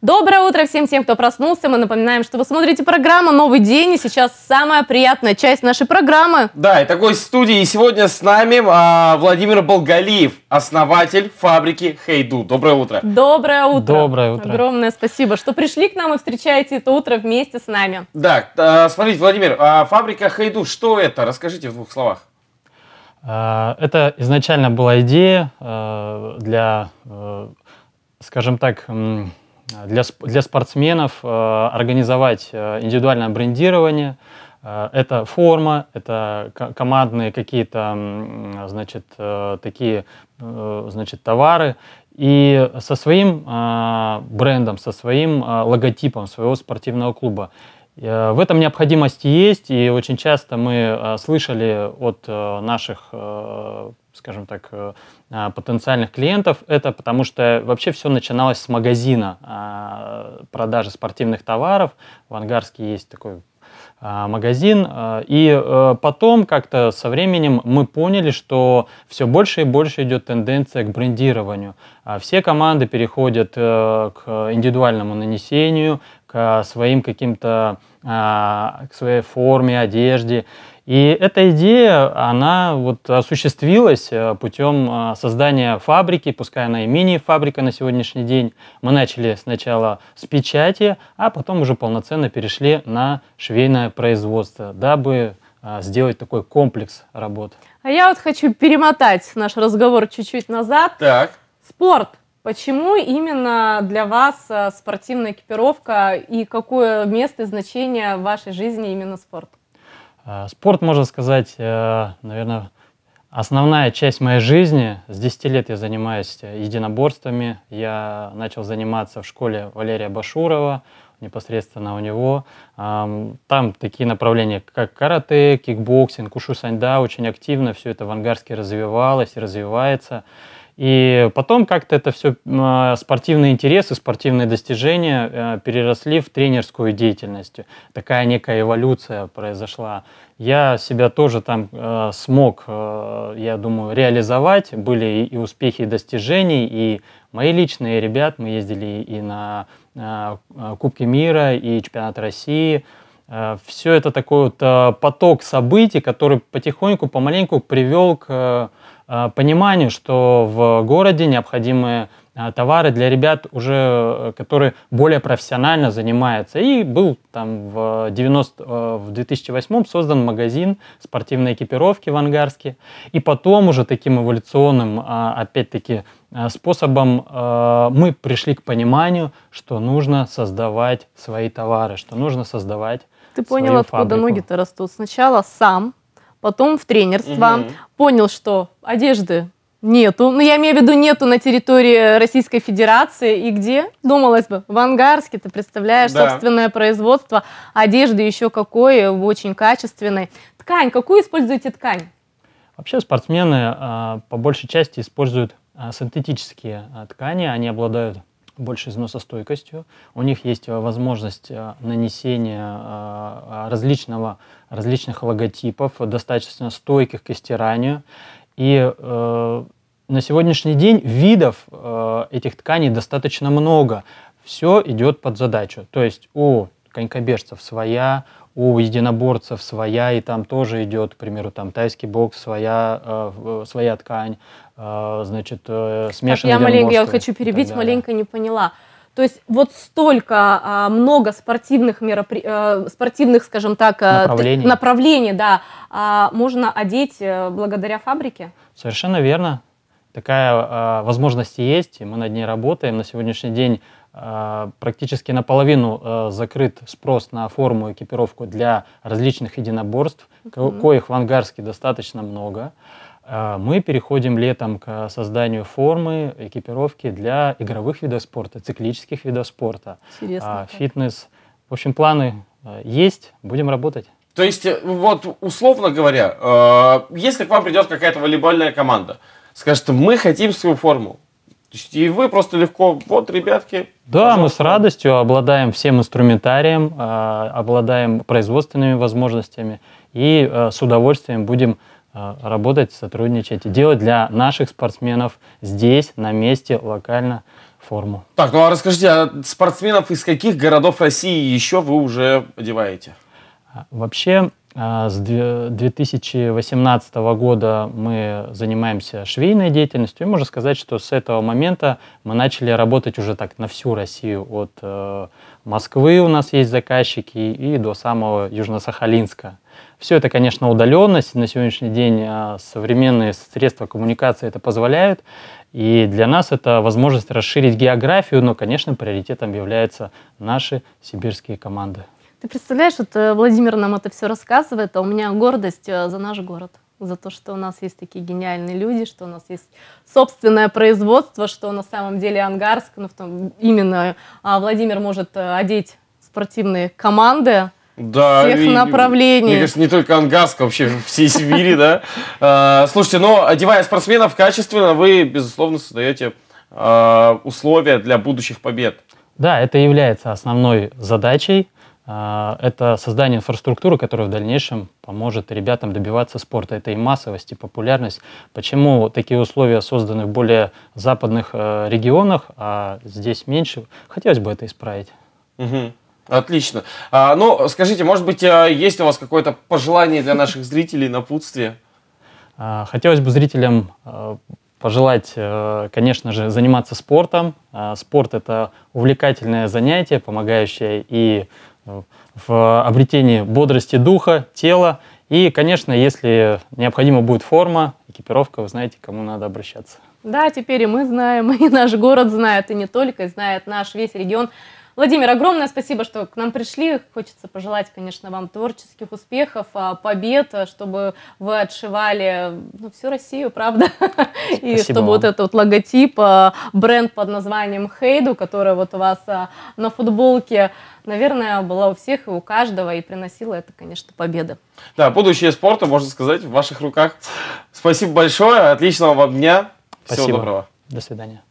Доброе утро всем тем, кто проснулся. Мы напоминаем, что вы смотрите программу «Новый день», и сейчас самая приятная часть нашей программы. Да, и такой студии. И сегодня с нами а, Владимир Болгалиев, основатель фабрики «Хейду». Доброе утро. Доброе утро. Доброе утро. Огромное спасибо, что пришли к нам и встречаете это утро вместе с нами. Да, а, смотрите, Владимир, а фабрика «Хейду», что это? Расскажите в двух словах. А, это изначально была идея а, для, а, скажем так, для, для спортсменов э, организовать э, индивидуальное брендирование. Э, это форма, это командные какие-то, значит, такие, значит, товары. И со своим брендом, со своим логотипом своего спортивного клуба Э, в этом необходимость есть, и очень часто мы э, слышали от э, наших, скажем так, потенциальных клиентов это, потому что вообще все начиналось с магазина а, продажи спортивных товаров. В Ангарске есть такой а, магазин. А, и э, потом как-то со временем мы поняли, что все больше и больше идет тенденция к брендированию. А все команды переходят э, к индивидуальному нанесению, к своим каким-то, к своей форме, одежде. И эта идея, она вот осуществилась э, путем э, создания фабрики, пускай она и мини-фабрика на сегодняшний день. Мы начали сначала с печати, а потом уже полноценно перешли на швейное производство, дабы э, сделать такой комплекс работ. А я вот хочу перемотать наш разговор чуть-чуть назад. Так. Спорт. Почему именно для вас спортивная экипировка и какое место и значение в вашей жизни именно спорт? А, спорт, можно сказать, э, наверное, основная часть моей жизни. С 10 лет я занимаюсь э, единоборствами. Я начал заниматься в школе Валерия Башурова, непосредственно у него. Там такие направления, как карате, кикбоксинг, кушу саньда, очень активно все это в Ангарске развивалось и развивается. И потом как-то это все а, спортивные интересы, спортивные достижения э, переросли в тренерскую деятельность. Такая некая эволюция произошла. Я себя тоже там э, смог, э, я думаю, реализовать. Были и успехи, и достижения, и мои личные ребят. Мы ездили и на Кубки мира, и чемпионат России. Все это такой вот поток событий, который потихоньку, помаленьку привел к Э, пониманию, что в городе необходимы э, товары для ребят уже, э, которые более профессионально занимаются. И был там в, 90, в 2008 создан магазин спортивной экипировки в Ангарске. И потом уже таким эволюционным, опять-таки, способом мы пришли к пониманию, что нужно создавать свои товары, что нужно создавать Ты понял, откуда ноги-то растут. Сначала сам потом в тренерство, угу. понял, что одежды Нету. Ну, я имею в виду, нету на территории Российской Федерации. И где? Думалось бы, в Ангарске ты представляешь да. собственное производство одежды еще какое очень качественной. Ткань, какую используете ткань? Вообще спортсмены а, по большей части используют а, синтетические а, ткани. Они обладают больше износостойкостью, у них есть э, возможность э, нанесения э, различного, различных логотипов, достаточно стойких к стиранию. И э, на сегодняшний день видов э, этих тканей достаточно много. Все идет под задачу. То есть у конькобежцев своя, у единоборцев своя, и там тоже идет, к примеру, там тайский бокс, своя, э, своя ткань, э, значит, э, смешанное я маленько, я вот хочу перебить, маленько не поняла. То есть вот столько а, много спортивных меропри... а, спортивных, скажем так, э, направлений, т... направлений да, а, можно одеть э, благодаря фабрике? Совершенно верно. Такая а, возможность есть, и мы над ней работаем. На сегодняшний день Э, практически наполовину э, закрыт спрос на форму и экипировку для различных единоборств, mm коих в Ангарске достаточно много. Э, мы переходим летом к созданию формы, экипировки для игровых видов спорта, циклических видов спорта, Интересно, а, фитнес. В общем, планы есть, будем работать. То есть, вот условно говоря, если к вам придет какая-то волейбольная команда, скажет, мы хотим свою форму, то есть и вы просто легко, вот, ребятки. Да, пожалуйста. мы с радостью обладаем всем инструментарием, а, обладаем производственными возможностями и а, с удовольствием будем а, работать, сотрудничать и делать для наших спортсменов здесь, на месте, локально форму. Так, ну а расскажите, а спортсменов из каких городов России еще вы уже одеваете? Вообще а, с 2018 года мы занимаемся швейной деятельностью, и можно сказать, что с этого момента мы начали работать уже так на всю Россию. От э, Москвы у нас есть заказчики и до самого Южно-Сахалинска. Все это, конечно, удаленность. На сегодняшний день а, современные средства коммуникации это позволяют. И для нас это возможность расширить географию, но, конечно, приоритетом являются наши сибирские команды. Ты представляешь, вот э, Владимир нам это все рассказывает, а у меня гордость э, за наш город, за то, что у нас есть такие гениальные люди, что у нас есть собственное производство, что на самом деле Ангарск, ну, в том, именно а, Владимир может э, одеть спортивные команды, да, всех и, направлений. Мне кажется, не только Ангарск, вообще всей Сибири, да. А, слушайте, но одевая спортсменов качественно, вы, безусловно, создаете а, условия для будущих побед. Да, это является основной задачей а, это создание инфраструктуры, которая в дальнейшем поможет ребятам добиваться спорта. Это и массовость, и популярность. Почему такие условия созданы в более западных э, регионах, а здесь меньше? Хотелось бы это исправить. Угу. Отлично. А, ну, скажите, может быть, э, есть у вас какое-то пожелание для наших зрителей, на напутствие? А, хотелось бы зрителям э, пожелать, конечно же, заниматься спортом. Спорт – это увлекательное занятие, помогающее и в обретении бодрости духа, тела. И, конечно, если необходима будет форма, экипировка, вы знаете, кому надо обращаться. Да, теперь и мы знаем, и наш город знает, и не только, знает наш весь регион Владимир, огромное спасибо, что к нам пришли. Хочется пожелать, конечно, вам творческих успехов, а, побед, а, чтобы вы отшивали ну, всю Россию, правда? Спасибо И чтобы вам. вот этот вот логотип, а, бренд под названием Хейду, который вот у вас на футболке, наверное, была у всех и у каждого, и приносила это, конечно, победы. Да, будущее спорта, можно сказать, в ваших руках. Спасибо большое, отличного вам дня. Всего доброго. До свидания.